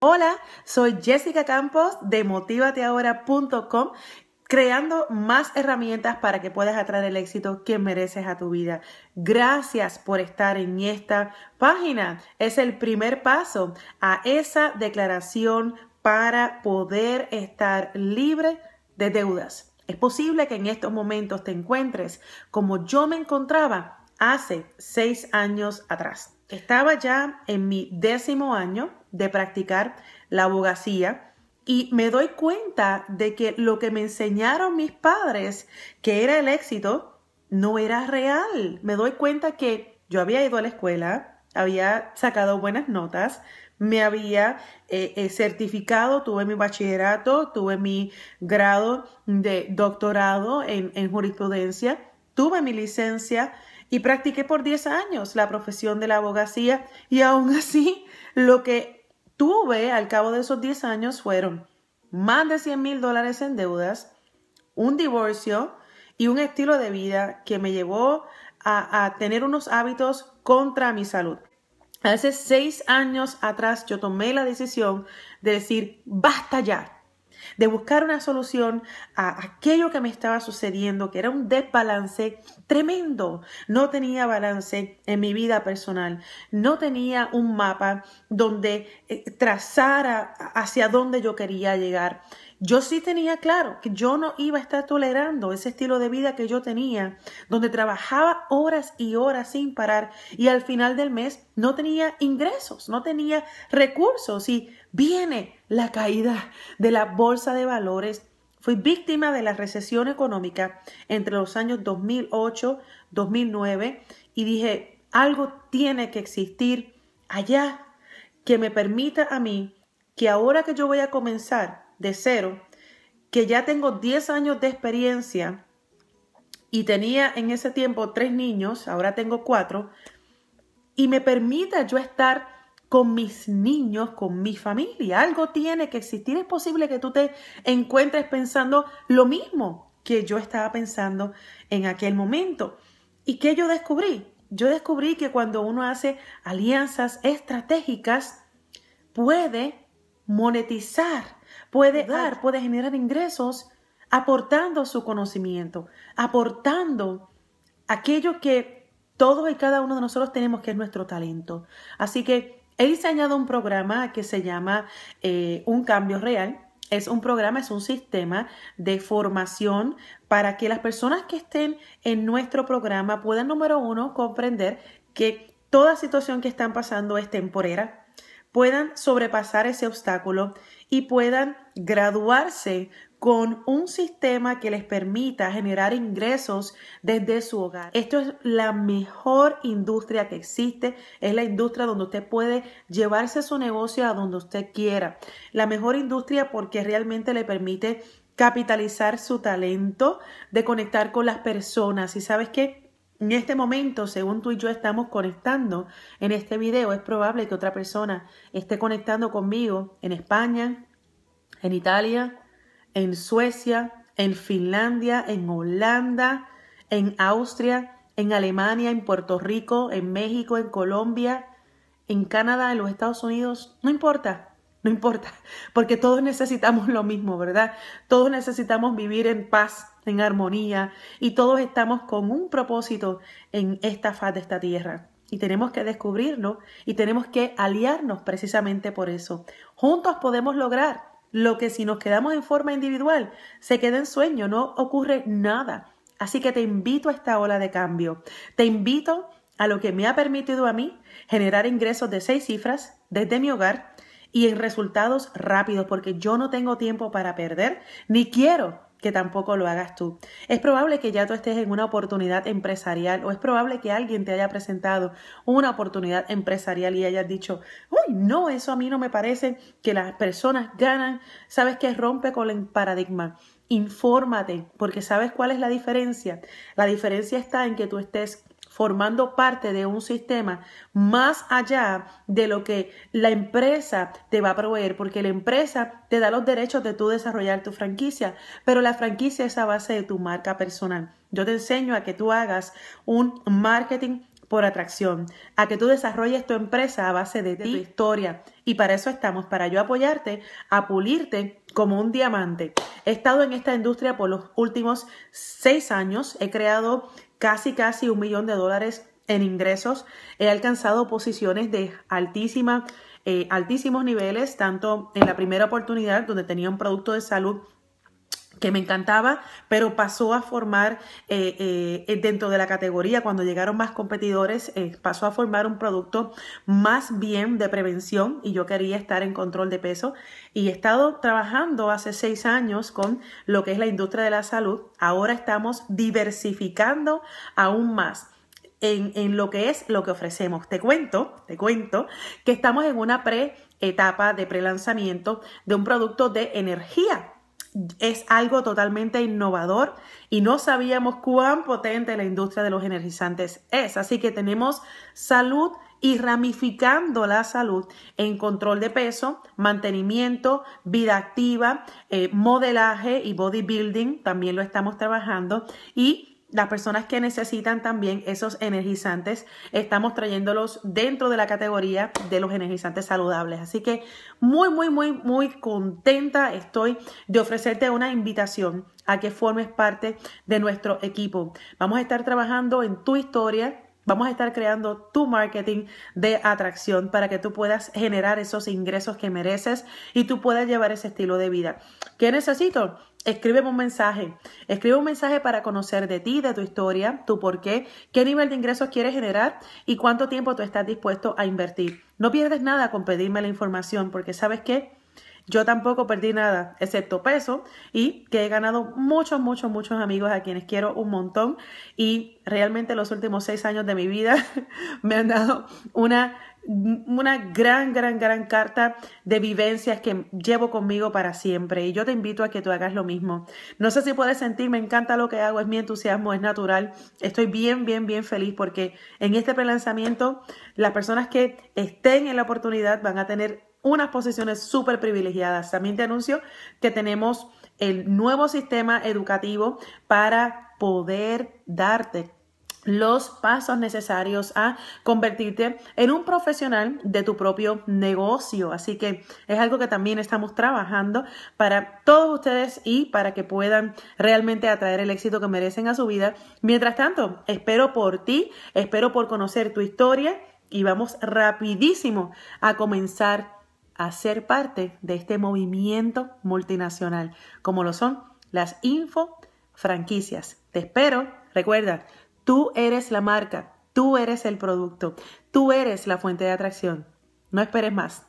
Hola, soy Jessica Campos de motivateahora.com, creando más herramientas para que puedas atraer el éxito que mereces a tu vida. Gracias por estar en esta página. Es el primer paso a esa declaración para poder estar libre de deudas. Es posible que en estos momentos te encuentres como yo me encontraba hace seis años atrás. Estaba ya en mi décimo año de practicar la abogacía y me doy cuenta de que lo que me enseñaron mis padres, que era el éxito, no era real. Me doy cuenta que yo había ido a la escuela, había sacado buenas notas, me había eh, eh, certificado, tuve mi bachillerato, tuve mi grado de doctorado en jurisprudencia, tuve mi licencia, y practiqué por 10 años la profesión de la abogacía y aún así lo que tuve al cabo de esos 10 años fueron más de 100 mil dólares en deudas, un divorcio y un estilo de vida que me llevó a, a tener unos hábitos contra mi salud. Hace seis años atrás yo tomé la decisión de decir, basta ya, de buscar una solución a aquello que me estaba sucediendo, que era un desbalance tremendo. No tenía balance en mi vida personal, no tenía un mapa donde eh, trazara hacia dónde yo quería llegar. Yo sí tenía claro que yo no iba a estar tolerando ese estilo de vida que yo tenía, donde trabajaba horas y horas sin parar y al final del mes no tenía ingresos, no tenía recursos y viene la caída de la bolsa de valores. Fui víctima de la recesión económica entre los años 2008, 2009 y dije, algo tiene que existir allá que me permita a mí que ahora que yo voy a comenzar de cero, que ya tengo 10 años de experiencia y tenía en ese tiempo tres niños, ahora tengo cuatro, y me permita yo estar con mis niños, con mi familia. Algo tiene que existir. Es posible que tú te encuentres pensando lo mismo que yo estaba pensando en aquel momento. ¿Y qué yo descubrí? Yo descubrí que cuando uno hace alianzas estratégicas, puede monetizar puede dar, puede generar ingresos aportando su conocimiento, aportando aquello que todos y cada uno de nosotros tenemos, que es nuestro talento. Así que he diseñado un programa que se llama eh, Un Cambio Real. Es un programa, es un sistema de formación para que las personas que estén en nuestro programa puedan, número uno, comprender que toda situación que están pasando es temporera, puedan sobrepasar ese obstáculo y puedan graduarse con un sistema que les permita generar ingresos desde su hogar. Esto es la mejor industria que existe, es la industria donde usted puede llevarse su negocio a donde usted quiera. La mejor industria porque realmente le permite capitalizar su talento de conectar con las personas. Y sabes qué, en este momento, según tú y yo estamos conectando en este video, es probable que otra persona esté conectando conmigo en España, en Italia, en Suecia, en Finlandia, en Holanda, en Austria, en Alemania, en Puerto Rico, en México, en Colombia, en Canadá, en los Estados Unidos, no importa. No importa, porque todos necesitamos lo mismo, ¿verdad? Todos necesitamos vivir en paz, en armonía, y todos estamos con un propósito en esta faz de esta tierra. Y tenemos que descubrirlo y tenemos que aliarnos precisamente por eso. Juntos podemos lograr lo que si nos quedamos en forma individual, se queda en sueño, no ocurre nada. Así que te invito a esta ola de cambio. Te invito a lo que me ha permitido a mí generar ingresos de seis cifras desde mi hogar y en resultados rápidos, porque yo no tengo tiempo para perder, ni quiero que tampoco lo hagas tú. Es probable que ya tú estés en una oportunidad empresarial o es probable que alguien te haya presentado una oportunidad empresarial y hayas dicho, uy, no, eso a mí no me parece que las personas ganan, sabes que rompe con el paradigma. Infórmate, porque sabes cuál es la diferencia. La diferencia está en que tú estés formando parte de un sistema más allá de lo que la empresa te va a proveer, porque la empresa te da los derechos de tú desarrollar tu franquicia, pero la franquicia es a base de tu marca personal. Yo te enseño a que tú hagas un marketing por atracción, a que tú desarrolles tu empresa a base de, de tu historia. Y para eso estamos, para yo apoyarte a pulirte como un diamante. He estado en esta industria por los últimos seis años, he creado casi casi un millón de dólares en ingresos. He alcanzado posiciones de altísima, eh, altísimos niveles, tanto en la primera oportunidad donde tenía un producto de salud que me encantaba, pero pasó a formar eh, eh, eh, dentro de la categoría, cuando llegaron más competidores, pasó a formar un producto más bien de prevención y yo quería estar en control de peso y he estado trabajando hace seis años con lo que es la industria de la salud. Ahora estamos diversificando aún más. En, en, lo que es lo que ofrecemos. Te cuento, te cuento que estamos en una pre etapa de pre-lanzamiento de un producto de energía es algo totalmente innovador y no sabíamos cuán potente la industria de los energizantes es. Así que tenemos salud y ramificando la salud en control de peso, mantenimiento, vida activa, eh, modelaje y bodybuilding, también lo estamos trabajando, y las personas que necesitan también esos energizantes, estamos trayéndolos dentro de la categoría de los energizantes saludables. Así que muy, muy, muy, muy contenta estoy de ofrecerte una invitación a que formes parte de nuestro equipo. Vamos a estar trabajando en tu historia Vamos a estar creando tu marketing de atracción para que tú puedas generar esos ingresos que mereces y tú puedas llevar ese estilo de vida. ¿Qué necesito? Escríbeme un mensaje. Escribe un mensaje para conocer de ti, de tu historia, tu por qué, qué nivel de ingresos quieres generar y cuánto tiempo tú estás dispuesto a invertir. No pierdes nada con pedirme la información porque sabes qué? Yo tampoco perdí nada, excepto peso, y que he ganado muchos, muchos, muchos amigos a quienes quiero un montón. Y realmente los últimos seis años de mi vida me han dado una, una gran, gran, gran carta de vivencias que llevo conmigo para siempre. Y yo te invito a que tú hagas lo mismo. No sé si puedes sentir, me encanta lo que hago, es mi entusiasmo, es natural. Estoy bien, bien, bien feliz porque en este prelanzamiento las personas que estén en la oportunidad van a tener unas posiciones súper privilegiadas. También te anuncio que tenemos el nuevo sistema educativo para poder darte los pasos necesarios a convertirte en un profesional de tu propio negocio. Así que es algo que también estamos trabajando para todos ustedes y para que puedan realmente atraer el éxito que merecen a su vida. Mientras tanto, espero por ti, espero por conocer tu historia y vamos rapidísimo a comenzar a ser parte de este movimiento multinacional, como lo son las info franquicias. Te espero. Recuerda, tú eres la marca, tú eres el producto, tú eres la fuente de atracción. No esperes más.